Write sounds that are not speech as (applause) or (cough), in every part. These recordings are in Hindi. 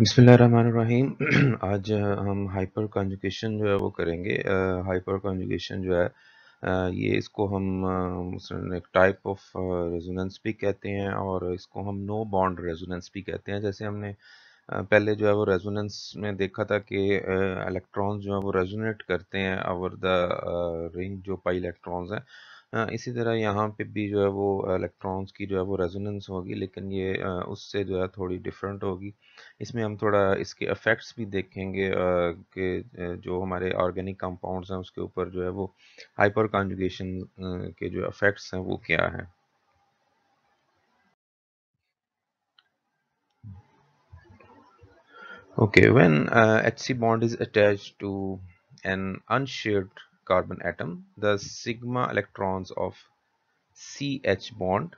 बिस्मिल्लाहिर्रहमानिर्रहीम (clears throat) आज हम हाइपर कॉन्जुकेशन जो है वो करेंगे हाइपर कॉन्जुकेशन जो है uh, ये इसको हम एक टाइप ऑफ रेजोनेंस भी कहते हैं और इसको हम नो बॉन्ड रेजोनेंस भी कहते हैं जैसे हमने पहले जो है वो रेजोनेंस में देखा था कि इलेक्ट्रॉन्स जो है वो रेजोनेट करते हैं और द रिंग जो पाई इलेक्ट्रॉन्स हैं इसी तरह यहाँ पे भी जो है वो इलेक्ट्रॉन्स की जो है वो रेजोनेंस होगी लेकिन ये उससे जो है थोड़ी डिफरेंट होगी इसमें हम थोड़ा इसके इफ़ेक्ट्स भी देखेंगे कि जो हमारे ऑर्गेनिक कंपाउंड्स हैं उसके ऊपर जो है वो हाइपर कॉन्जुगेशन के जो इफ़ेक्ट्स हैं वो क्या है okay when H C bond is attach to an unshared carbon atom the sigma electrons of CH bond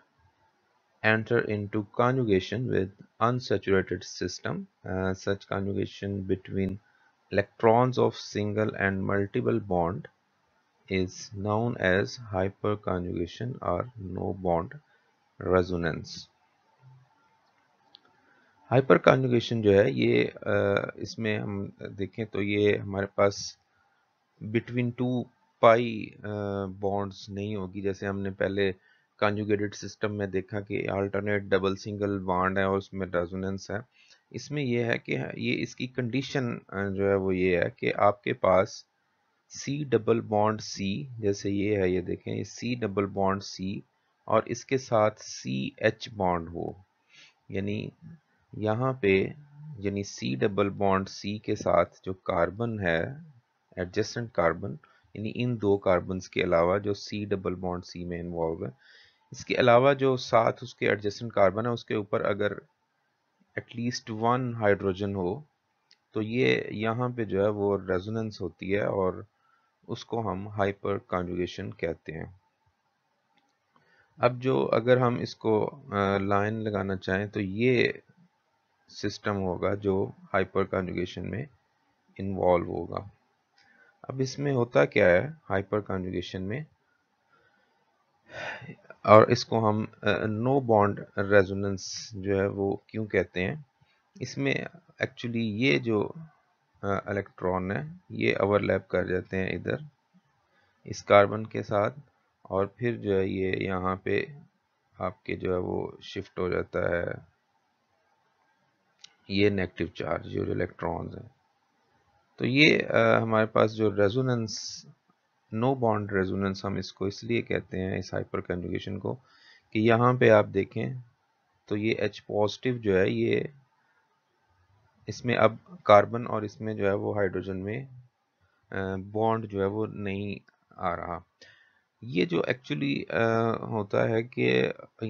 enter into conjugation with unsaturated system uh, such conjugation between electrons of single and multiple bond is known as hyperconjugation or no bond resonance hyperconjugation जो है ये आ, इसमें हम देखें तो ये हमारे पास बिटवीन टू पाई बॉन्ड्स नहीं होगी जैसे हमने पहले कंजुगेटेड सिस्टम में देखा कि अल्टरनेट डबल सिंगल बॉन्ड है और उसमें रेजोनेंस है इसमें यह है कि ये इसकी कंडीशन uh, जो है वो ये है कि आपके पास सी डबल बॉन्ड सी जैसे ये है ये देखें ये सी डबल बॉन्ड सी और इसके साथ सी एच बॉन्ड हो यानी यहाँ पे यानी सी डबल बॉन्ड सी के साथ जो कार्बन है एडजस्टेंट कार्बन यानी इन दो कार्बन के अलावा जो सी डबल बॉन्ड सी में इन्वॉल्व है इसके अलावा जो साथ उसके एडजस्टेंट कार्बन है उसके ऊपर अगर एटलीस्ट वन हाइड्रोजन हो तो ये यहाँ पे जो है वो रेजोनेंस होती है और उसको हम हाइपर कॉन्जुगेशन कहते हैं अब जो अगर हम इसको लाइन लगाना चाहें तो ये सिस्टम होगा जो हाइपर कॉन्जुगेशन में इन्वॉल्व होगा अब इसमें होता क्या है हाइपर कॉन्जुगेशन में और इसको हम नो बॉन्ड रेजोनेंस जो है वो क्यों कहते हैं इसमें एक्चुअली ये जो इलेक्ट्रॉन है ये ओवरलैप कर जाते हैं इधर इस कार्बन के साथ और फिर जो है ये यहाँ पे आपके जो है वो शिफ्ट हो जाता है ये नेगेटिव चार्ज जो इलेक्ट्रॉन्स हैं तो ये आ, हमारे पास जो रेजोनेंस नो बॉन्ड रेजोनेंस हम इसको इसलिए कहते हैं इस हाइपर कंजुगेशन को कि यहाँ पे आप देखें तो ये एच पॉजिटिव जो है ये इसमें अब कार्बन और इसमें जो है वो हाइड्रोजन में बॉन्ड जो है वो नहीं आ रहा ये जो एक्चुअली होता है कि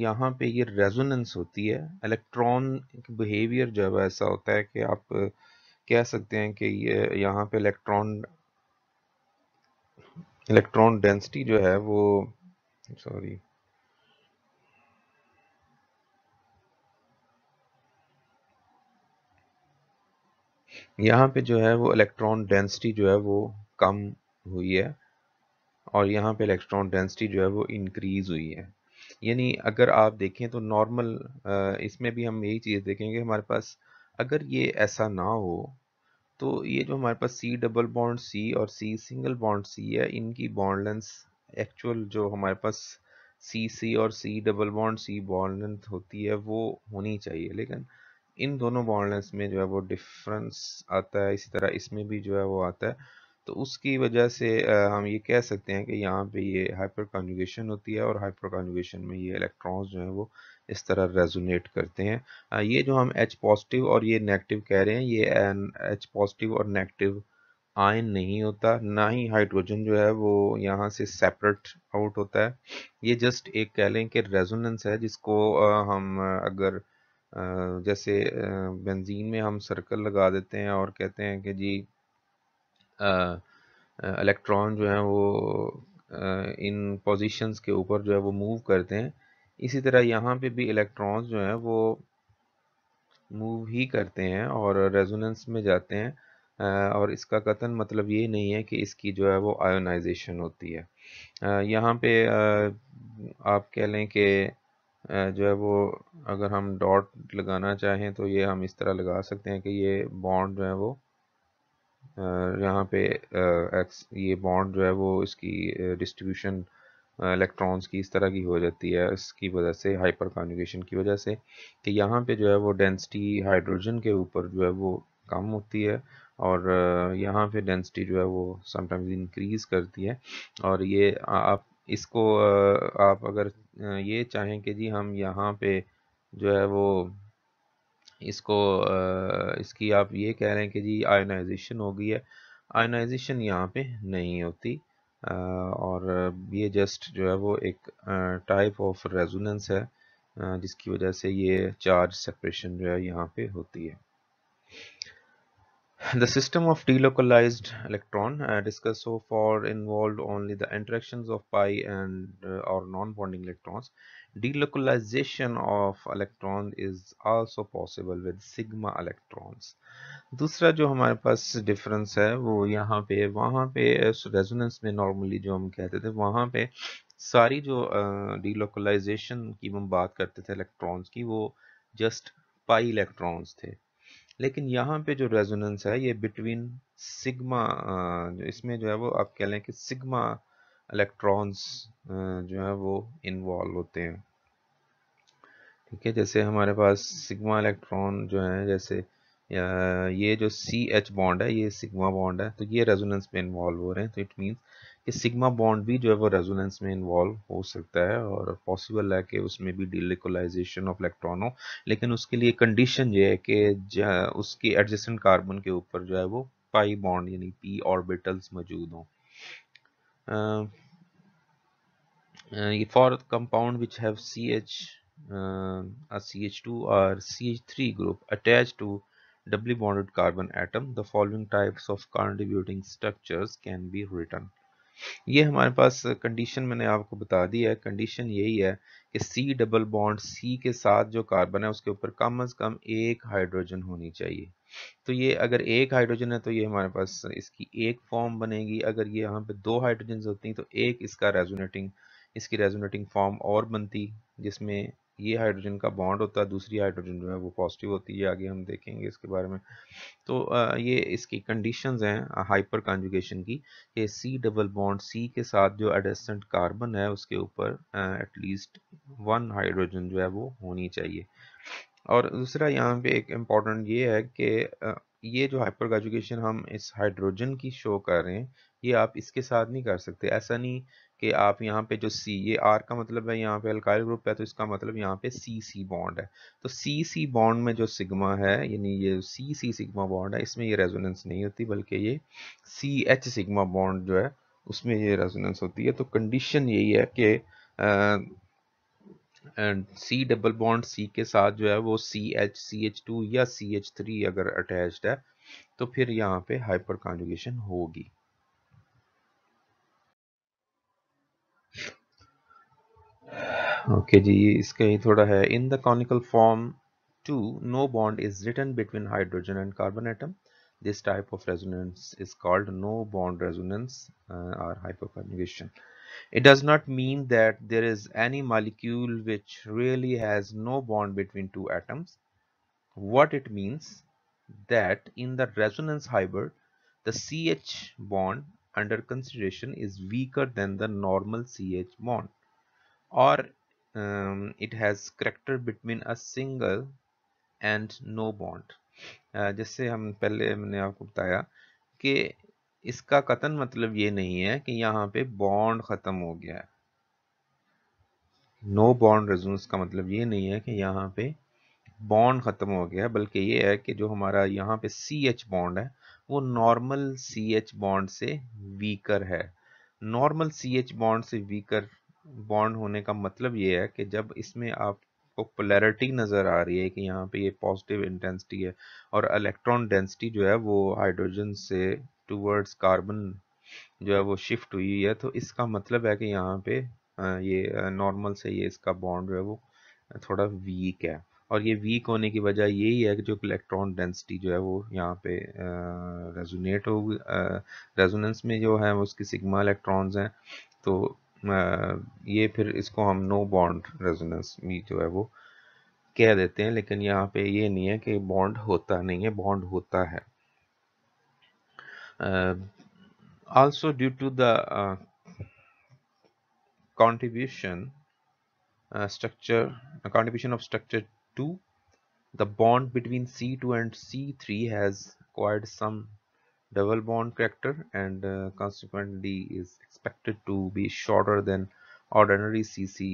यहाँ पे ये रेजोनेंस होती है इलेक्ट्रॉन बिहेवियर जो है ऐसा होता है कि आप कह सकते हैं कि ये यहाँ पे इलेक्ट्रॉन इलेक्ट्रॉन डेंसिटी जो है वो सॉरी यहाँ पे जो है वो इलेक्ट्रॉन डेंसिटी जो है वो कम हुई है और यहाँ पे इलेक्ट्रॉन डेंसिटी जो है वो इंक्रीज हुई है यानी अगर आप देखें तो नॉर्मल इसमें भी हम यही चीज़ देखेंगे हमारे पास अगर ये ऐसा ना हो तो ये जो हमारे पास सी डबल बॉन्ड सी और सी सिंगल बॉन्ड सी है इनकी बॉन्ड लेंथ एक्चुअल जो हमारे पास सी सी और C double bond C bond length होती है वो होनी चाहिए लेकिन इन दोनों बॉन्ड लेंथ में जो है वो डिफरेंस आता है इसी तरह इसमें भी जो है वो आता है तो उसकी वजह से हम ये कह सकते हैं कि यहाँ पे ये हाइपर कॉन्जुगेशन होती है और हाइपर कॉन्जुगेशन में ये इलेक्ट्रॉन्स जो है वो इस तरह रेजोनेट करते हैं ये जो हम एच पॉजिटिव और ये नेगेटिव कह रहे हैं ये एच पॉजिटिव और नेगेटिव आयन नहीं होता ना ही हाइड्रोजन जो है वो यहाँ से सेपरेट आउट होता है ये जस्ट एक कह लें कि रेजोनेंस है जिसको हम अगर जैसे बेंजीन में हम सर्कल लगा देते हैं और कहते हैं कि जी इलेक्ट्रॉन जो है वो इन पोजीशंस के ऊपर जो है वो मूव करते हैं इसी तरह यहाँ पे भी इलेक्ट्रॉन्स जो हैं वो मूव ही करते हैं और रेजोनेंस में जाते हैं और इसका कथन मतलब ये नहीं है कि इसकी जो है वो आयोनाइजेशन होती है यहाँ पे आप कह लें कि जो है वो अगर हम डॉट लगाना चाहें तो ये हम इस तरह लगा सकते हैं कि ये बॉन्ड जो है वो यहाँ पे एक्स ये बॉन्ड जो है वो इसकी डिस्ट्रीब्यूशन इलेक्ट्रॉन्स की इस तरह की हो जाती है इसकी वजह से हाइपर कॉन्जुगेशन की वजह से कि यहाँ पे जो है वो डेंसिटी हाइड्रोजन के ऊपर जो है वो कम होती है और यहाँ पे डेंसिटी जो है वो समटाइम्स इंक्रीज़ करती है और ये आप इसको आप अगर ये चाहें कि जी हम यहाँ पे जो है वो इसको इसकी आप ये कह रहे हैं कि जी आयोनाइजेशन हो गई है आयोनाइजेशन यहाँ पे नहीं होती और ये जस्ट जो है वो एक टाइप ऑफ रेजोनेंस है जिसकी वजह से ये चार्ज सेपरेशन जो है यहाँ पे होती है the system of delocalize electron discuss so far involve only the interaction of pi and और non bonding electron delocalization of electron is also possible with sigma electrons दूसरा जो हमारे पास डिफरेंस है वो यहाँ पे वहाँ पे रेजोनेंस में नॉर्मली जो हम कहते थे वहाँ पे सारी जो डीलोकलाइजेशन uh, की हम बात करते थे इलेक्ट्रॉन्स की वो जस्ट पाई इलेक्ट्रॉन्स थे लेकिन यहाँ पे जो रेजोनेंस है ये बिटवीन सिग्मा इसमें जो है वो आप कह लें कि सिग्मा इलेक्ट्रॉन्स जो है वो इन्वॉल्व होते हैं ठीक है जैसे हमारे पास सिग्मा इलेक्ट्रॉन जो है जैसे ये जो सी एच बॉन्ड है ये सिग्मा बॉन्ड है तो ये रेजोनेंस में इन्वॉल्व हो रहे हैं तो इट मीन कि सिग्मा बॉन्ड भी जो है वो रेजोनेंस में इन्वॉल्व हो सकता है और पॉसिबल है कि उसमें भी डिलिकोलाइजेशन ऑफ इलेक्ट्रॉन हो लेकिन उसके लिए कंडीशन ये है कि उसके एडजस्टेंट कार्बन के ऊपर जो है वो पाई बॉन्ड यानी पी ऑर्बिटल्स मौजूद हों uh, for compound which have CH uh, a CH2 or CH3 group attached to doubly bonded carbon atom the following types of contributing structures can be written ये हमारे पास कंडीशन मैंने आपको बता दी है कंडीशन यही है कि सी डबल बॉन्ड सी के साथ जो कार्बन है उसके ऊपर कम से कम एक हाइड्रोजन होनी चाहिए तो ये अगर एक हाइड्रोजन है तो ये हमारे पास इसकी एक फॉर्म बनेगी अगर ये यहाँ पे दो हाइड्रोजन होती हैं तो एक इसका रेजोनेटिंग इसकी रेजोनेटिंग फॉर्म और बनती जिसमें ये हाइड्रोजन का बॉन्ड होता है दूसरी हाइड्रोजन जो है वो पॉजिटिव होती है आगे हम देखेंगे इसके बारे में तो आ, ये इसकी कंडीशंस हैं हाइपर कॉन्जुगेशन की कि सी डबल बॉन्ड सी के साथ जो एडेसेंट कार्बन है उसके ऊपर एटलीस्ट वन हाइड्रोजन जो है वो होनी चाहिए और दूसरा यहाँ पे एक इम्पॉर्टेंट ये है कि ये जो हाइपर कॉन्जुगेशन हम इस हाइड्रोजन की शो कर रहे हैं ये आप इसके साथ नहीं कर सकते ऐसा नहीं कि आप यहाँ पे जो सी ये आर का मतलब है यहाँ पे अल्काइल ग्रुप है तो इसका मतलब यहाँ पे सी सी बॉन्ड है तो सी सी बॉन्ड में जो सिग्मा है यानी ये सी सी सिग्मा बॉन्ड है इसमें ये रेजोनेंस नहीं होती बल्कि ये सी एच सिग्मा बॉन्ड जो है उसमें ये रेजोनेंस होती है तो कंडीशन यही है कि सी डबल बॉन्ड सी के साथ जो है वो C H C H two या सी एच थ्री अगर अटैच्ड है तो फिर यहाँ पे हाइपर कॉन्जुगेशन होगी ओके जी इसका ही थोड़ा है in the canonical form two no bond is written between hydrogen and carbon atom this type of resonance is called no bond resonance uh, or hyperconjugation it does not mean that there is any molecule which really has no bond between two atoms what it means that in the resonance hybrid the ch bond under consideration is weaker than the normal ch bond or um, it has character between a single and no bond uh, जैसे हम पहले मैंने आपको बताया कि इसका कतन मतलब ये नहीं है कि यहाँ पे बॉन्ड ख़त्म हो गया है नो बॉन्ड रेजोनेंस का मतलब ये नहीं है कि यहाँ पे बॉन्ड ख़त्म हो गया है बल्कि ये है कि जो हमारा यहाँ पे सी एच बॉन्ड है वो नॉर्मल सी एच बॉन्ड से वीकर है नॉर्मल सी एच बॉन्ड से वीकर बॉन्ड होने का मतलब ये है कि जब इसमें आपको पोलैरिटी नज़र आ रही है कि यहाँ पे ये पॉजिटिव इंटेंसिटी है और इलेक्ट्रॉन डेंसिटी जो है वो हाइड्रोजन से टूवर्ड्स कार्बन जो है वो शिफ्ट हुई है तो इसका मतलब है कि यहाँ पे ये नॉर्मल से ये इसका बॉन्ड जो है वो थोड़ा वीक है और ये वीक होने की वजह यही है कि जो इलेक्ट्रॉन डेंसिटी जो है वो यहाँ पे रेजोनेट हो रेजोनेंस में जो है उसकी सिग्मा इलेक्ट्रॉन्स हैं तो ये फिर इसको हम नो बॉन्ड रेजोनेंस भी जो है वो कह देते हैं लेकिन यहाँ पे ये नहीं है कि बॉन्ड होता नहीं है बॉन्ड होता है also due to the contribution structure contribution of structure to the bond between C two and C three has some double bond reactor and uh, consequently is expected to be shorter than ordinary C C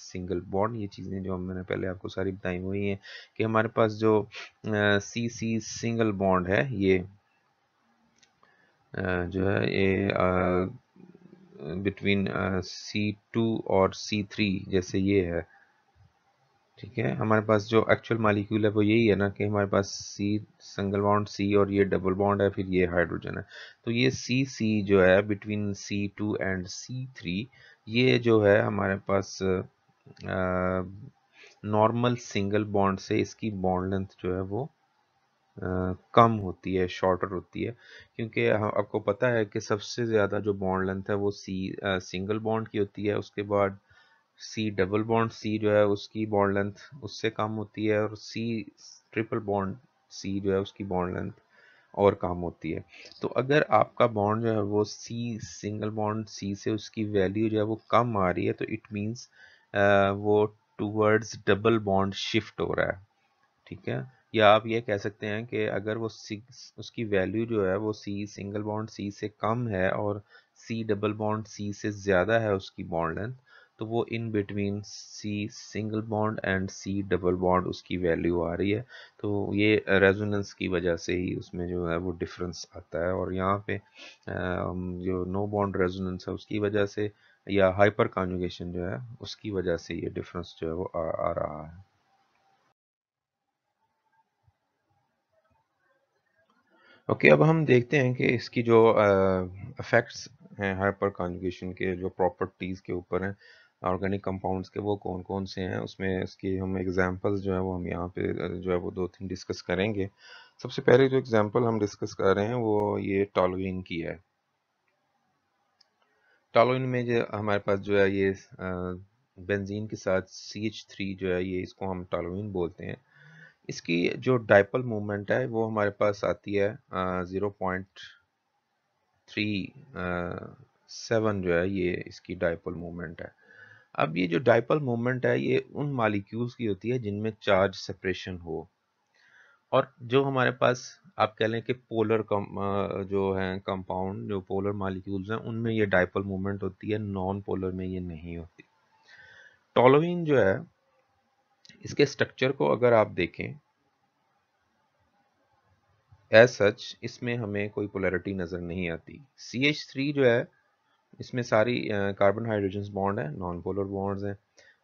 single bond ये चीज़ें जो मैंने पहले आपको सारी बताई हुई हैं कि हमारे पास जो सी सी सिंगल बॉन्ड है ये uh, जो है ये बिटवीन सी टू और सी थ्री जैसे ये है ठीक है हमारे पास जो एक्चुअल मालिक्यूल है वो यही है ना कि हमारे पास सी सिंगल बॉन्ड सी और ये डबल बॉन्ड है फिर ये हाइड्रोजन है तो ये सी सी जो है between C two and C three ये जो है हमारे पास नॉर्मल सिंगल बॉन्ड से इसकी बॉन्ड लेंथ जो है वो आ, कम होती है शॉर्टर होती है क्योंकि आपको पता है कि सबसे ज़्यादा जो बॉन्ड लेंथ है वो सी सिंगल बॉन्ड की होती है उसके बाद सी डबल बॉन्ड सी जो है उसकी बॉन्ड लेंथ उससे कम होती है और सी ट्रिपल बॉन्ड सी जो है उसकी बॉन्ड लेंथ और कम होती है तो अगर आपका बॉन्ड जो है वो सी सिंगल बॉन्ड सी से उसकी वैल्यू जो है वो कम आ रही है तो इट मीन्स वो टूवर्ड्स डबल बॉन्ड शिफ्ट हो रहा है ठीक है या आप ये कह सकते हैं कि अगर वो सी उसकी वैल्यू जो है वो सी सिंगल बॉन्ड सी से कम है और सी डबल बॉन्ड सी से ज़्यादा है उसकी बॉन्ड लेंथ तो वो in between C single bond and C double bond उसकी वैल्यू आ रही है तो ये रेजोनेंस की वजह से ही उसमें जो है वो डिफरेंस आता है और यहाँ पे जो नो बॉन्ड रेजोनेंस है उसकी वजह से या हाइपर कॉन्जुगेशन जो है उसकी वजह से ये डिफरेंस जो है वो आ, आ रहा है ओके okay, अब हम देखते हैं कि इसकी जो इफ़ेक्ट्स हैं हाइपर कॉन्जुगेशन के जो प्रॉपर्टीज़ के ऊपर हैं ऑर्गेनिक कंपाउंड्स के वो कौन कौन से हैं उसमें इसकी हम एग्जांपल्स जो है वो हम यहाँ पे जो है वो दो तीन डिस्कस करेंगे सबसे पहले जो एग्जांपल हम डिस्कस कर रहे हैं वो ये टॉलोइन की है टॉलोइन में जो हमारे पास जो है ये बेंजीन के साथ सी एच थ्री जो है ये इसको हम टॉलोइन बोलते हैं इसकी जो डाइपल मूवमेंट है वो हमारे पास आती है ज़ीरो पॉइंट थ्री सेवन जो है ये इसकी डाइपल मूवमेंट है अब ये जो डाइपल मोमेंट है ये उन मालिक्यूल्स की होती है जिनमें चार्ज सेपरेशन हो और जो हमारे पास आप कह लें कि पोलर कम जो है कंपाउंड जो पोलर मालिक्यूल्स हैं उनमें ये डाइपल मोमेंट होती है नॉन पोलर में ये नहीं होती टॉलोइन जो है इसके स्ट्रक्चर को अगर आप देखें एज सच इसमें हमें कोई पोलरिटी नज़र नहीं आती सी एच थ्री जो है इसमें सारी कार्बन हाइड्रोजन बॉन्ड है नॉन पोलर बॉन्ड्स हैं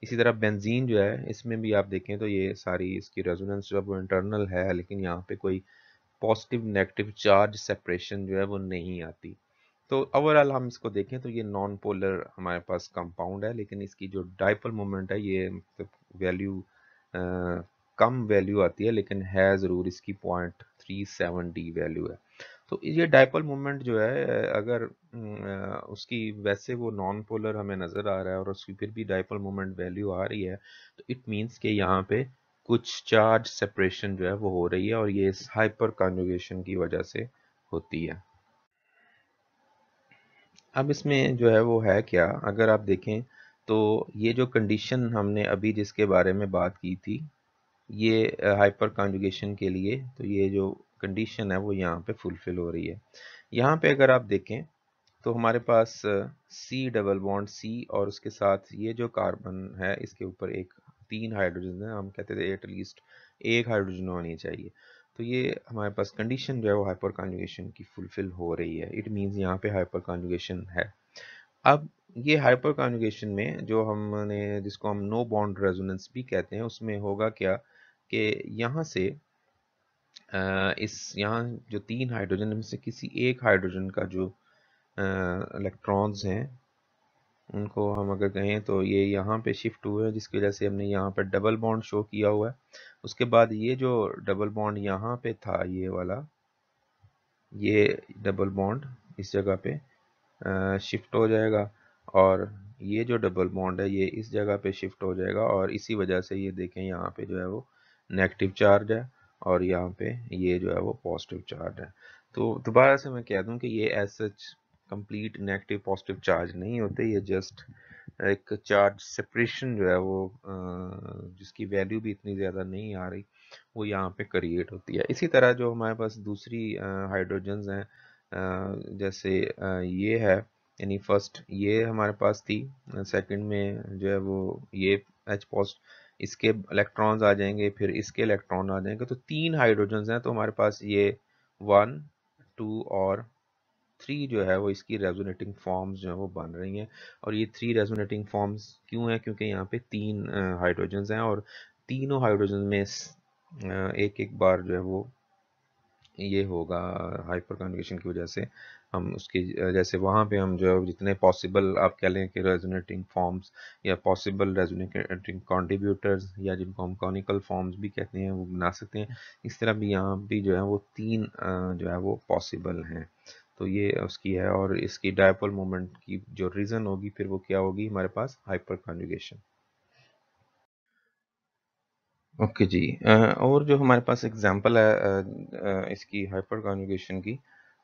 इसी तरह बेंजीन जो है इसमें भी आप देखें तो ये सारी इसकी रेजोनेंस जो है वो इंटरनल है लेकिन यहाँ पे कोई पॉजिटिव नेगेटिव चार्ज सेपरेशन जो है वो नहीं आती तो ओवरऑल हम इसको देखें तो ये नॉन पोलर हमारे पास कंपाउंड है लेकिन इसकी जो डाइपल मोमेंट है ये मतलब तो वैल्यू कम वैल्यू आती है लेकिन है ज़रूर इसकी point three seven D value है तो ये डायपल मोमेंट जो है अगर उसकी वैसे वो नॉन पोलर हमें नज़र आ रहा है और उसकी फिर भी डायपल मोमेंट वैल्यू आ रही है तो इट मीन्स के यहाँ पे कुछ चार्ज सेपरेशन जो है वो हो रही है और ये इस हाइपर कॉन्जुगेशन की वजह से होती है अब इसमें जो है वो है क्या अगर आप देखें तो ये जो कंडीशन हमने अभी जिसके बारे में बात की थी ये हाइपर कॉन्जुगेशन के लिए तो ये जो कंडीशन है वो यहाँ पे फुलफिल हो रही है यहाँ पे अगर आप देखें तो हमारे पास सी डबल बॉन्ड सी और उसके साथ ये जो कार्बन है इसके ऊपर एक तीन हाइड्रोजन है हम कहते थे एटलीस्ट एक हाइड्रोजन होनी चाहिए तो ये हमारे पास कंडीशन जो है वो हाइपर कॉन्जुगेशन की फुलफिल हो रही है इट मीन्स यहाँ पे हाइपर कॉन्जुगेशन है अब ये हाइपर कॉन्जुगेशन में जो हमने जिसको हम नो बॉन्ड रेजोनेंस भी कहते हैं उसमें होगा क्या कि यहाँ से इस यहाँ जो तीन हाइड्रोजन में से किसी एक हाइड्रोजन का जो इलेक्ट्रॉन्स हैं उनको हम अगर कहें तो ये यहाँ पे शिफ्ट हुए हैं जिसकी वजह से हमने यहाँ पर डबल बॉन्ड शो किया हुआ है उसके बाद ये जो डबल बॉन्ड यहाँ पे था ये वाला ये डबल बॉन्ड इस जगह पे शिफ्ट हो जाएगा और ये जो डबल बॉन्ड है ये इस जगह पे शिफ्ट हो जाएगा और इसी वजह से ये देखें यहाँ पे जो है वो नेगेटिव चार्ज है और यहाँ पे ये जो है वो पॉजिटिव चार्ज है तो दोबारा से मैं कह दूँ कि ये as such complete negative positive charge नहीं होते ये जस्ट एक चार्ज सेपरेशन जो है वो जिसकी वैल्यू भी इतनी ज़्यादा नहीं आ रही वो यहाँ पे क्रिएट होती है इसी तरह जो हमारे पास दूसरी हाइड्रोजन्स हैं जैसे ये है यानी फर्स्ट ये हमारे पास थी सेकंड में जो है वो ये एच पॉजिटिव इसके इलेक्ट्रॉन्स आ जाएंगे फिर इसके इलेक्ट्रॉन आ जाएंगे तो तीन हाइड्रोजन हैं तो हमारे पास ये वन टू और थ्री जो है वो इसकी रेजोनेटिंग फॉर्म्स जो है वो बन रही हैं और ये थ्री रेजोनेटिंग फॉर्म्स क्यों हैं क्योंकि यहाँ पे तीन हाइड्रोजन हैं और तीनों हाइड्रोजन में एक एक बार जो है वो ये होगा हाइपर कन्वेशन की वजह से हम उसकी जैसे वहाँ पे हम जो है जितने पॉसिबल आप कह लें कि रेजोनेटिंग फॉर्म्स या पॉसिबल रेजोनेटिंग कॉन्ट्रीब्यूटर्स या जिनको हम कॉनिकल फॉर्म्स भी कहते हैं वो बना सकते हैं इस तरह भी यहाँ भी जो है वो तीन जो है वो पॉसिबल हैं तो ये उसकी है और इसकी डायपोल मोमेंट की जो रीज़न होगी फिर वो क्या होगी हमारे पास हाइपर कॉन्जुगेशन ओके okay जी और जो हमारे पास एग्जांपल है इसकी हाइपर कॉन्जुगेशन की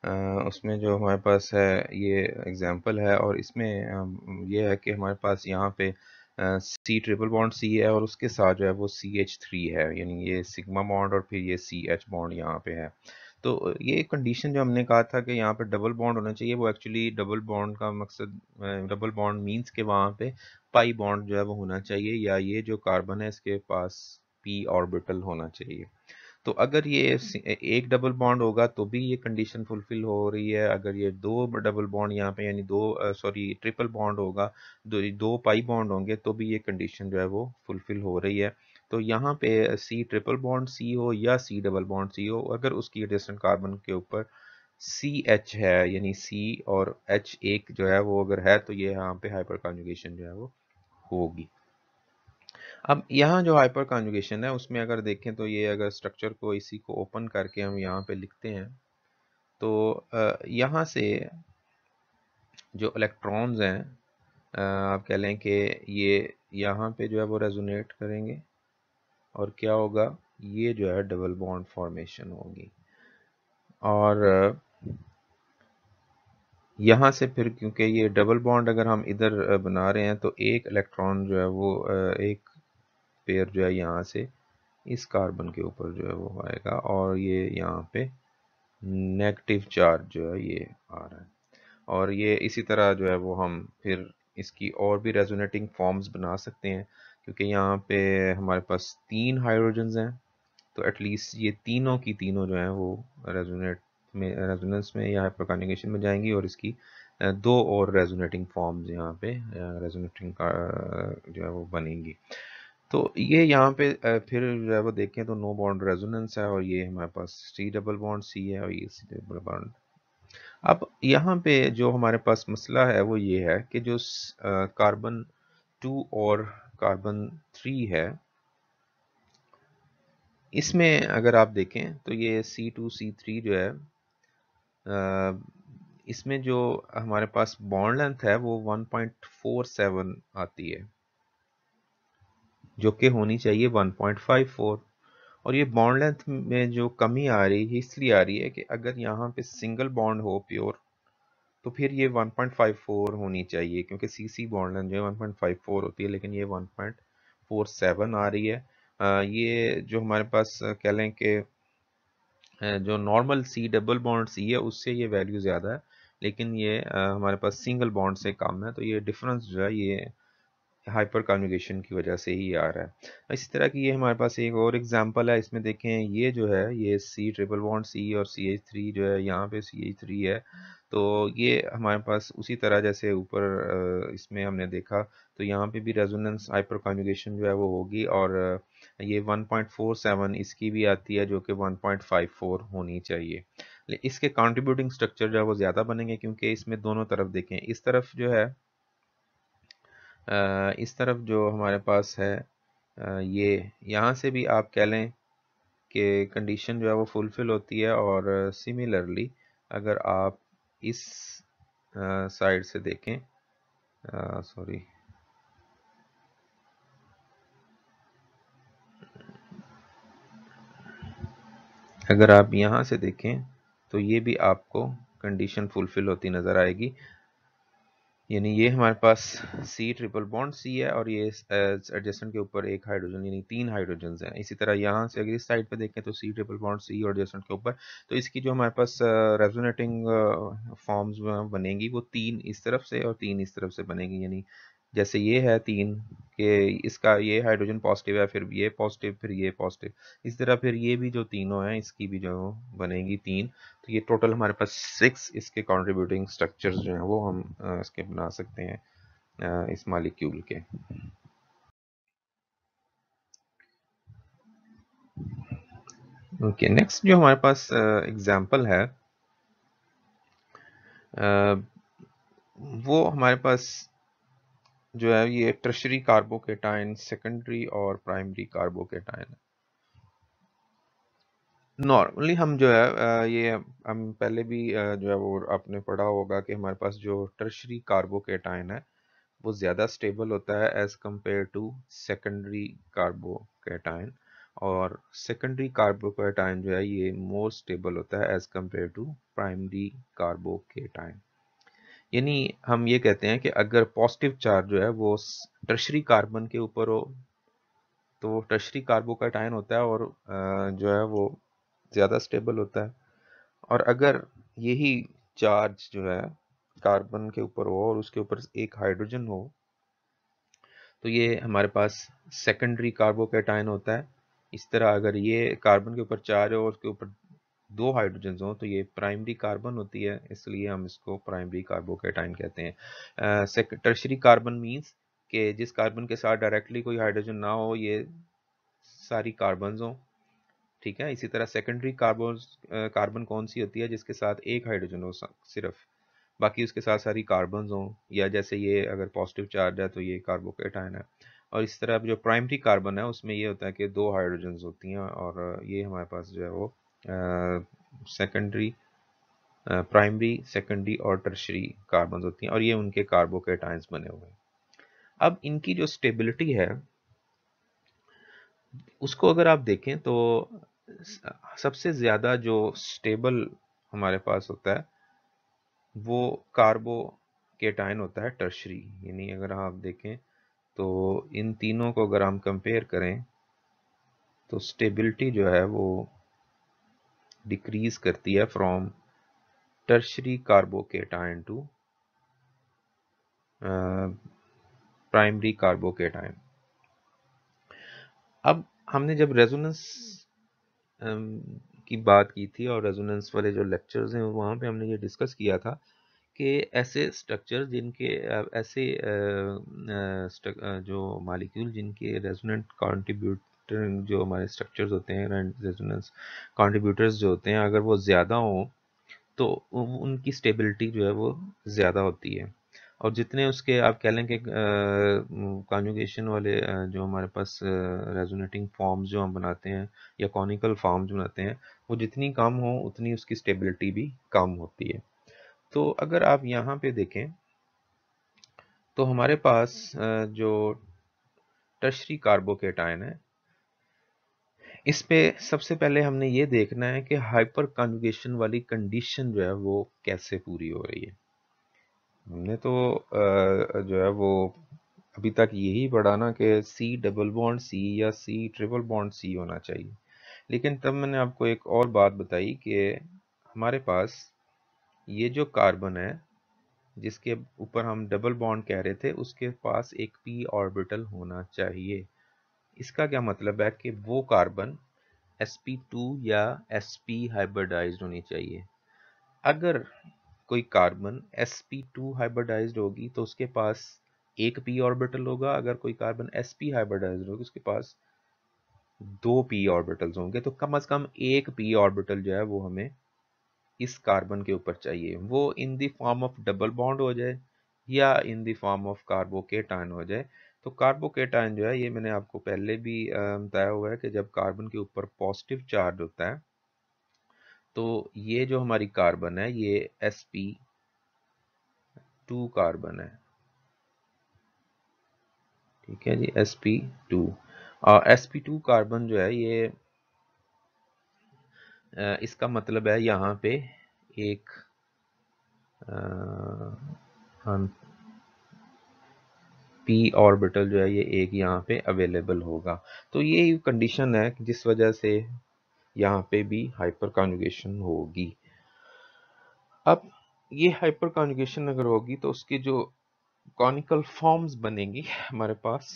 उसमें जो हमारे पास है ये एग्ज़ाम्पल है और इसमें ये है कि हमारे पास यहाँ पे सी ट्रिपल बॉन्ड सी है और उसके साथ जो है वो सी एच थ्री है यानी ये सिग्मा बॉन्ड और फिर ये सी एच बॉन्ड यहाँ पे है तो ये कंडीशन जो हमने कहा था कि यहाँ पे डबल बॉन्ड होना चाहिए वो एक्चुअली डबल बॉन्ड का मकसद डबल बॉन्ड मीन्स के वहाँ पे पाई बॉन्ड जो है वो होना चाहिए या ये जो कार्बन है इसके पास पी ऑर्बिटल होना चाहिए तो अगर ये एक डबल बॉन्ड होगा तो भी ये कंडीशन फुलफिल हो रही है अगर ये दो डबल बॉन्ड यहाँ पे यानी दो सॉरी ट्रिपल बॉन्ड होगा दो, दो पाई बॉन्ड होंगे तो भी ये कंडीशन जो है वो फुलफिल हो रही है तो यहाँ पे सी ट्रिपल बॉन्ड सी हो या सी डबल बॉन्ड सी हो अगर उसकी एडेसेंट कार्बन के ऊपर सी एच है यानी सी और एच एक जो है वो अगर है तो ये यहाँ पे हाइपर कॉन्जुगेशन जो है वो होगी अब यहाँ जो हाइपर कॉन्जुगेशन है उसमें अगर देखें तो ये अगर स्ट्रक्चर को इसी को ओपन करके हम यहाँ पे लिखते हैं तो यहाँ से जो इलेक्ट्रॉन्स हैं आप कह लें कि ये यहाँ पे जो है वो रेजोनेट करेंगे और क्या होगा ये जो है डबल बॉन्ड फॉर्मेशन होगी और यहाँ से फिर क्योंकि ये डबल बॉन्ड अगर हम इधर बना रहे हैं तो एक इलेक्ट्रॉन जो है वो एक पेयर जो है यहाँ से इस कार्बन के ऊपर जो है वो आएगा और ये यहाँ पे नेगेटिव चार्ज जो है ये आ रहा है और ये इसी तरह जो है वो हम फिर इसकी और भी रेजोनेटिंग फॉर्म्स बना सकते हैं क्योंकि यहाँ पे हमारे पास तीन हाइड्रोजन्स हैं तो एटलीस्ट ये तीनों की तीनों जो हैं वो रेजोनेट में रेजोनेंस में या हाइपरकार्निकेशन में जाएंगी और इसकी दो और रेजोनेटिंग फॉर्म्स यहाँ पे रेजोनेटिंग जो है वो बनेंगी तो ये यहाँ पे फिर जो है वो देखें तो नो बॉन्ड रेजोनेंस है और ये हमारे पास सी डबल बॉन्ड सी है और ये सी डबल बॉन्ड अब यहाँ पे जो हमारे पास मसला है वो ये है कि जो कार्बन टू और कार्बन थ्री है इसमें अगर आप देखें तो ये सी टू सी थ्री जो है इसमें जो हमारे पास बॉन्ड लेंथ है वो 1.47 आती है जो कि होनी चाहिए 1.54 और ये बॉन्ड लेंथ में जो कमी आ रही है इसलिए आ रही है कि अगर यहाँ पे सिंगल बॉन्ड हो प्योर तो फिर ये 1.54 होनी चाहिए क्योंकि सी सी बॉन्ड लेंथ जो है 1.54 होती है लेकिन ये 1.47 आ रही है आ, ये जो हमारे पास कह लें कि जो normal C double bond C है उससे ये वैल्यू ज़्यादा है लेकिन ये आ, हमारे पास सिंगल बॉन्ड से कम है तो ये डिफरेंस जो है ये हाइपर कम्युनिकेशन की वजह से ही आ रहा है इसी तरह की ये हमारे पास एक और एग्जांपल है इसमें देखें ये जो है ये सी ट्रिपल वन सी और सी एच थ्री जो है यहाँ पे सी एच थ्री है तो ये हमारे पास उसी तरह जैसे ऊपर इसमें हमने देखा तो यहाँ पे भी रेजोनेंस हाइपर कम्युनिकेशन जो है वो होगी और ये वन इसकी भी आती है जो कि वन होनी चाहिए इसके कॉन्ट्रीब्यूटिंग स्ट्रक्चर जो है वो ज़्यादा बनेंगे क्योंकि इसमें दोनों तरफ देखें इस तरफ जो है इस तरफ जो हमारे पास है ये यहाँ से भी आप कह लें कि कंडीशन जो है वो फुलफ़िल होती है और सिमिलरली अगर आप इस साइड से देखें सॉरी अगर आप यहाँ से देखें तो ये भी आपको कंडीशन फुलफ़िल होती नज़र आएगी यानी ये हमारे पास सी ट्रिपल बॉन्ड सी है और ये एडजस्टन uh, के ऊपर एक हाइड्रोजन यानी तीन हाइड्रोजन हैं इसी तरह यहाँ से अगर इस साइड पे देखें तो सी ट्रिपल बॉन्ड सी और एडजस्टन के ऊपर तो इसकी जो हमारे पास रेजोनेटिंग फॉर्म्स बनेगी वो तीन इस तरफ से और तीन इस तरफ से बनेगी यानी जैसे ये है तीन के इसका ये हाइड्रोजन पॉजिटिव है फिर ये पॉजिटिव फिर ये पॉजिटिव इस तरह फिर ये भी जो तीनों हैं इसकी भी जो बनेगी तीन तो ये टोटल हमारे पास सिक्स इसके कॉन्ट्रीब्यूटिंग स्ट्रक्चर जो हैं वो हम इसके बना सकते हैं इस मालिक्यूल के ओके okay, नेक्स्ट जो हमारे पास एग्जांपल है वो हमारे पास जो है ये टर्शरी कार्बोकेटाइन सेकेंडरी और प्राइमरी कार्बोकेटाइन है नॉर्मली हम जो है ये हम पहले भी जो है वो आपने पढ़ा होगा कि हमारे पास जो टर्शरी कार्बो आयन है वो ज़्यादा स्टेबल होता है as compare to secondary carbocation और सेकेंडरी कार्बोकेट जो है ये मोर स्टेबल होता है as compare to primary carbocation यानी हम ये कहते हैं कि अगर पॉजिटिव चार्ज जो है वो टर्शरी कार्बन के ऊपर हो तो टर्शरी कार्बोकेट आयन होता है और जो है वो ज़्यादा स्टेबल होता है और अगर यही चार्ज जो है कार्बन के ऊपर हो और उसके ऊपर एक हाइड्रोजन हो तो ये हमारे पास सेकेंडरी कार्बोकेटाइन होता है इस तरह अगर ये कार्बन के ऊपर चार्ज हो और उसके ऊपर दो हाइड्रोजन हो तो ये प्राइमरी कार्बन होती है इसलिए हम इसको प्राइमरी कार्बोकेटाइन कहते हैं टर्शरी कार्बन मीन्स के जिस कार्बन के साथ डायरेक्टली कोई हाइड्रोजन ना हो ये सारी कार्बन हों ठीक है इसी तरह सेकेंडरी कार्बन कार्बन कौन सी होती है जिसके साथ एक हाइड्रोजन हो सिर्फ बाकी उसके साथ सारी कार्बन हों या जैसे ये अगर पॉजिटिव चार्ज है तो ये कार्बोकेट आयन है और इस तरह जो प्राइमरी कार्बन है उसमें ये होता है कि दो हाइड्रोजन होती हैं और ये हमारे पास जो है वो सेकेंडरी प्राइमरी सेकेंडरी और टर्शरी कार्बन होती हैं और ये उनके कार्बोकेट बने हुए हैं अब इनकी जो स्टेबिलिटी है उसको अगर आप देखें तो सबसे ज़्यादा जो स्टेबल हमारे पास होता है वो कार्बो केटाइन होता है टर्शरी यानी अगर आप देखें तो इन तीनों को अगर हम कंपेयर करें तो स्टेबिलिटी जो है वो डिक्रीज करती है from tertiary carbocation to primary carbocation अब हमने जब रेजोनेंस की बात की थी और रेजोनेंस वाले जो लेक्चर्स हैं वहाँ पे हमने ये डिस्कस किया था कि ऐसे स्ट्रक्चर जिनके ऐसे जो मालिक्यूल जिनके रेजोनेंट कॉन्ट्रीब्यूट जो हमारे स्ट्रक्चर्स होते हैं रेजोनेंस कॉन्ट्रीब्यूटर्स जो होते हैं अगर वो ज़्यादा हों तो उनकी स्टेबिलिटी जो है वो ज़्यादा होती है और जितने उसके आप कह लें कि कॉन्जुगेशन वाले जो हमारे पास रेजोनेटिंग फॉर्म्स जो हम बनाते हैं या कॉनिकल फॉर्म्स बनाते हैं वो जितनी कम हो उतनी उसकी स्टेबिलिटी भी कम होती है तो अगर आप यहाँ पे देखें तो हमारे पास जो टर्शरी कार्बोकेट आयन है इस पे सबसे पहले हमने ये देखना है कि हाइपर कॉन्जुगेशन वाली कंडीशन जो है वो कैसे पूरी हो रही है हमने तो जो है वो अभी तक यही पढ़ा ना कि सी डबल बॉन्ड सी या सी ट्रिपल बॉन्ड सी होना चाहिए लेकिन तब मैंने आपको एक और बात बताई कि हमारे पास ये जो कार्बन है जिसके ऊपर हम डबल बॉन्ड कह रहे थे उसके पास एक पी ऑर्बिटल होना चाहिए इसका क्या मतलब है कि वो कार्बन sp2 या sp हाइब्रिडाइज्ड होनी चाहिए अगर कोई कार्बन sp2 हाइब्रिडाइज्ड होगी तो उसके पास एक p ऑर्बिटल होगा अगर कोई कार्बन sp हाइब्रिडाइज्ड होगी उसके पास दो p ऑर्बिटल्स होंगे तो कम अज कम एक p ऑर्बिटल जो है वो हमें इस कार्बन के ऊपर चाहिए वो in the form of double bond हो जाए या in the form of carbocation हो जाए तो कार्बोकेटाइन जो है ये मैंने आपको पहले भी बताया हुआ है कि जब कार्बन के ऊपर पॉजिटिव चार्ज होता है तो ये जो हमारी कार्बन है ये एस पी टू कार्बन है ठीक है जी S P two S P two carbon जो है ये इसका मतलब है यहाँ पे एक आ, पी ऑर्बिटल जो है ये एक यहाँ पे अवेलेबल होगा तो ये कंडीशन है जिस वजह से यहाँ पे भी हाइपर कॉन्जुगेशन होगी अब ये हाइपर कॉन्जुगेशन अगर होगी तो उसके जो कॉनिकल फॉर्म्स बनेंगी हमारे पास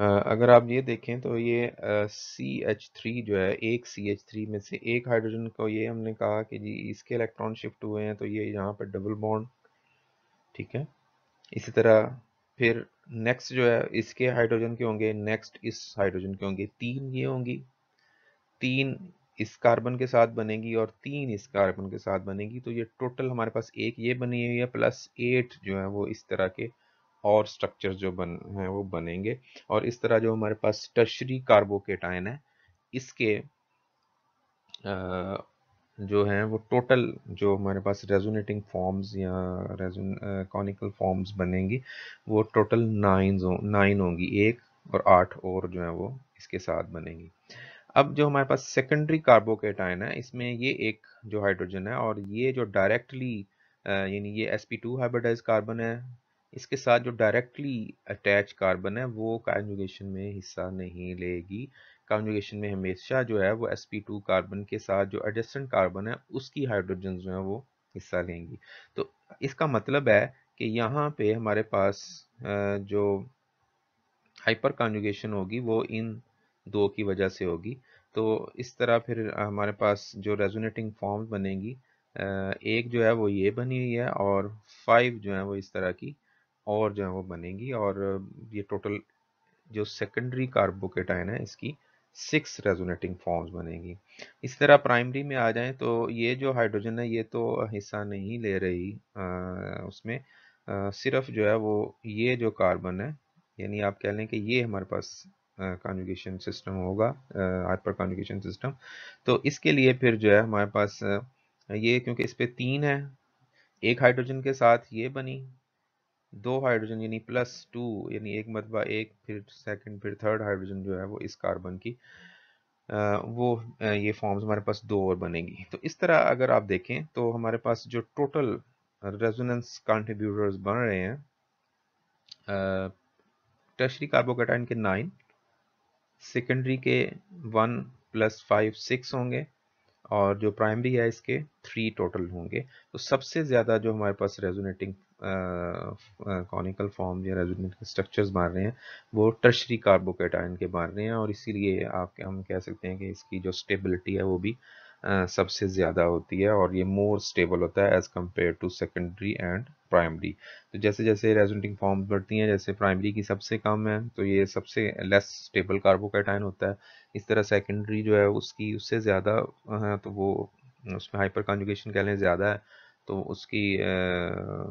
अगर आप ये देखें तो ये सी एच थ्री जो है एक सी एच थ्री में से एक हाइड्रोजन को ये हमने कहा कि जी इसके इलेक्ट्रॉन शिफ्ट हुए हैं तो ये यहाँ पर डबल बॉन्ड ठीक है इसी तरह फिर नेक्स्ट जो है इसके हाइड्रोजन के होंगे नेक्स्ट इस हाइड्रोजन के होंगे तीन ये होंगी तीन इस कार्बन के साथ बनेगी और तीन इस कार्बन के साथ बनेगी तो ये टोटल हमारे पास एक ये बनी हुई है प्लस एट जो है वो इस तरह के और स्ट्रक्चर जो बन हैं वो बनेंगे और इस तरह जो हमारे पास टशरी कार्बोकेटाइन है इसके जो है वो टोटल जो हमारे पास रेजोनेटिंग फॉर्म्स या रेजोन कॉनिकल फॉर्म्स बनेंगी वो टोटल नाइन नाइन होंगी एक और आठ और जो है वो इसके साथ बनेंगी अब जो हमारे पास सेकेंडरी कार्बोकेटाइन है इसमें ये एक जो हाइड्रोजन है और ये जो डायरेक्टली यानी ये S P two hybridize carbon है इसके साथ जो डायरेक्टली अटैच कार्बन है वो कांजुगेशन में हिस्सा नहीं लेगी कॉन्जुगेशन में हमेशा जो है वो एस पी टू कार्बन के साथ जो एडजस्टेंट कार्बन है उसकी हाइड्रोजन जो है वो हिस्सा लेंगी तो इसका मतलब है कि यहाँ पे हमारे पास जो हाइपर कॉन्जुगेशन होगी वो इन दो की वजह से होगी तो इस तरह फिर हमारे पास जो रेजोनेटिंग फॉर्म बनेंगी एक जो है वो ये बनी हुई है और फाइव जो है वो इस तरह की और जो है वो बनेंगी और ये टोटल जो सेकेंडरी कार्बोकेटाइन है इसकी सिक्स रेजोनेटिंग फॉर्म्स बनेगी इस तरह प्राइमरी में आ जाएं तो ये जो हाइड्रोजन है ये तो हिस्सा नहीं ले रही आ, उसमें आ, सिर्फ जो है वो ये जो कार्बन है यानी आप कह लें कि ये हमारे पास कॉन्जुगेशन सिस्टम होगा हाइपर कॉन्जुगेशन सिस्टम तो इसके लिए फिर जो है हमारे पास ये क्योंकि इस पर तीन है एक हाइड्रोजन के साथ ये बनी दो हाइड्रोजन यानी प्लस टू यानी एक मतबा एक फिर सेकंड फिर थर्ड हाइड्रोजन जो है वो इस कार्बन की वो ये फॉर्म्स हमारे पास दो और बनेगी तो इस तरह अगर आप देखें तो हमारे पास जो टोटल रेजोनेंस कॉन्ट्रीब्यूटर्स बन रहे हैं टर्शरी कार्बोकेटाइन के नाइन सेकेंडरी के वन प्लस फाइव सिक्स होंगे और जो प्राइमरी है इसके थ्री टोटल होंगे तो सबसे ज़्यादा जो हमारे पास रेजोनेटिंग कॉनिकल फॉर्म या रेजोनेटिंग स्ट्रक्चर्स मार रहे हैं वो टर्शरी कार्बोकेटाइन के मार रहे हैं और इसीलिए आप हम कह सकते हैं कि इसकी जो स्टेबिलिटी है वो भी सबसे ज़्यादा होती है और ये मोर स्टेबल होता है as compare to secondary and primary तो जैसे जैसे रेजोनेटिंग फॉर्म बढ़ती हैं जैसे प्राइमरी की सबसे कम है तो ये सबसे लेस स्टेबल कार्बोकैटाइन होता है इस तरह सेकेंडरी जो है उसकी उससे ज़्यादा तो वो उसमें हाइपर कॉन्जुगेशन कह लें ज़्यादा है तो उसकी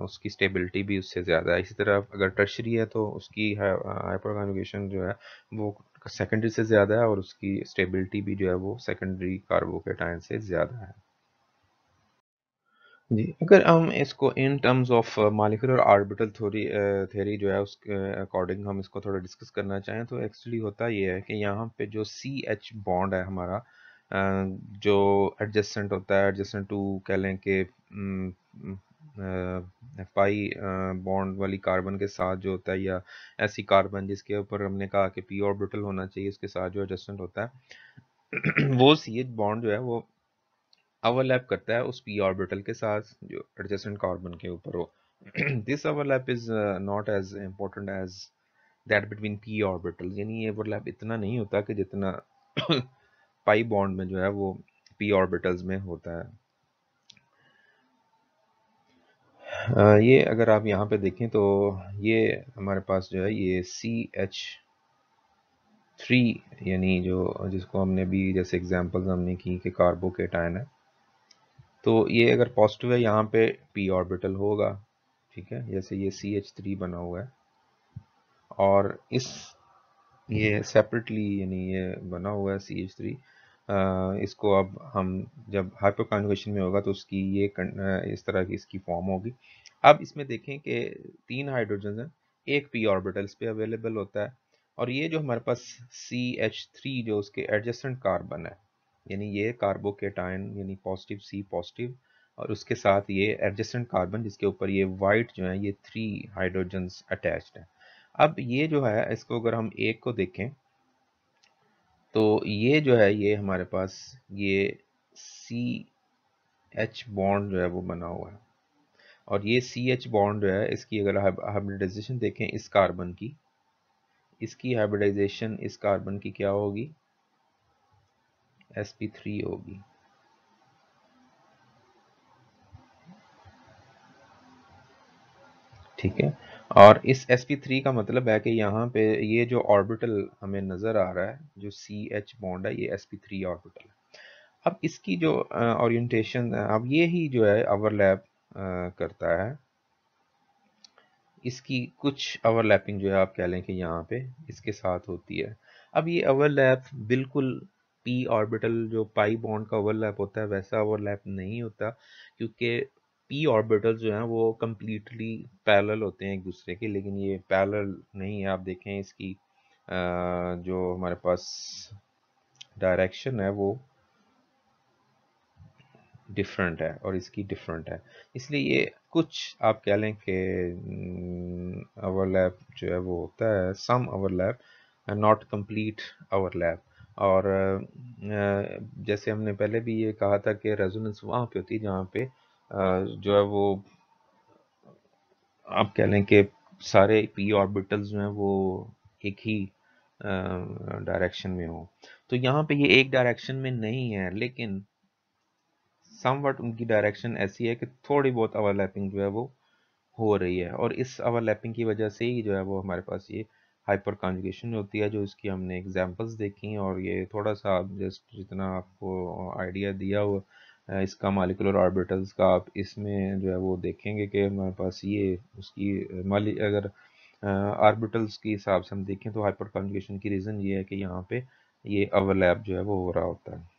उसकी स्टेबिलिटी भी उससे ज़्यादा है इसी तरह अगर टर्शरी है तो उसकी हाइपर जो है वो सेकेंडरी से ज़्यादा है और उसकी स्टेबिलिटी भी जो है वो सेकेंडरी कार्बोकेटाइन से ज़्यादा है जी अगर हम इसको in terms of molecular orbital theory theory जो है उसके अकॉर्डिंग हम इसको थोड़ा डिस्कस करना चाहें तो एक्चुअली होता ये है कि यहाँ पे जो सी एच बॉन्ड है हमारा जो एडजस्टेंट होता है एडजस्टेंट टू कह लें कि पाई बॉन्ड वाली कार्बन के साथ जो होता है या ऐसी कार्बन जिसके ऊपर हमने कहा कि पी ऑर्बिटल होना चाहिए उसके साथ जो एडजस्टेंट होता है (clears throat) वो सी एच बॉन्ड जो है वो ओवरलैप करता है उस पी ऑर्बिटल के साथ जो एडजस्टेंट कार्बन के ऊपर हो this overlap is not as important as that between P orbital यानी ये ओवरलैप इतना नहीं होता कि जितना पाई बॉन्ड में जो है वो पी ऑर्बिटल्स में होता है ये अगर आप यहाँ पे देखें तो ये हमारे पास जो है ये सी एच थ्री यानी जो जिसको हमने भी जैसे एग्जांपल्स हमने की कि कार्बो के टाइन है तो ये अगर पॉजिटिव है यहाँ पे पी ऑर्बिटल होगा ठीक है जैसे ये सी एच थ्री बना हुआ है और इस ये सेपरेटली यानी ये बना हुआ है सी एच थ्री इसको अब हम जब हाइपर कॉन्जुगेशन में होगा तो उसकी ये इस तरह की इसकी फॉर्म होगी अब इसमें देखें कि तीन हाइड्रोजन हैं एक पी ऑर्बिटल्स पे अवेलेबल होता है और ये जो हमारे पास सी एच थ्री जो उसके एडजस्टेंट कार्बन है यानी ये कार्बोकेटाइन यानी पॉजिटिव सी पॉजिटिव और उसके साथ ये एडजस्टेंट कार्बन जिसके ऊपर ये वाइट जो है ये थ्री हाइड्रोजन्स अटैच्ड हैं अब ये जो है इसको अगर हम एक को देखें तो ये जो है ये हमारे पास ये सी एच बॉन्ड जो है वो बना हुआ है और ये सी एच बॉन्ड जो है इसकी अगर हाइब्रिडाइजेशन देखें इस कार्बन की इसकी हाइब्रिडाइजेशन इस कार्बन की क्या होगी एस पी थ्री होगी ठीक है और इस एस पी थ्री का मतलब है कि यहाँ पे ये जो ऑर्बिटल हमें नज़र आ रहा है जो सी एच बॉन्ड है ये sp3 ऑर्बिटल है अब इसकी जो ओरिएंटेशन अब ये ही जो है ओवरलैप करता है इसकी कुछ ओवरलैपिंग जो है आप कह लें कि यहाँ पे इसके साथ होती है अब ये ओवरलैप बिल्कुल पी ऑर्बिटल जो पाई बॉन्ड का ओवरलैप होता है वैसा ओवरलैप नहीं होता क्योंकि पी ऑर्बिटल जो हैं वो कम्प्लीटली पैरल होते हैं एक दूसरे के लेकिन ये पैरल नहीं है आप देखें इसकी जो हमारे पास डायरेक्शन है वो डिफरेंट है और इसकी डिफरेंट है इसलिए ये कुछ आप कह लें कि ओवरलैप जो है वो होता है some overlap not complete overlap और जैसे हमने पहले भी ये कहा था कि रेजोनेंस वहाँ पे होती है जहाँ पे जो है वो आप कह लें कि सारे पी ऑर्बिटल्स जो हैं वो एक ही डायरेक्शन में हो तो यहाँ पे ये एक डायरेक्शन में नहीं है लेकिन समवट उनकी डायरेक्शन ऐसी है कि थोड़ी बहुत ओवरलैपिंग जो है वो हो रही है और इस ओवरलैपिंग की वजह से ही जो है वो हमारे पास ये हाइपर कॉन्जुगेशन होती है जो इसकी हमने एग्जांपल्स देखी हैं और ये थोड़ा सा जस्ट जितना आपको आइडिया दिया हुआ इसका मालिकुलर ऑर्बिटल्स का आप इसमें जो है वो देखेंगे कि हमारे पास ये उसकी माली अगर ऑर्बिटल्स के हिसाब से हम देखें तो हाइपर कॉन्जुगेशन की रीज़न ये है कि यहाँ पे ये ओवरलैप जो है वो हो रहा होता है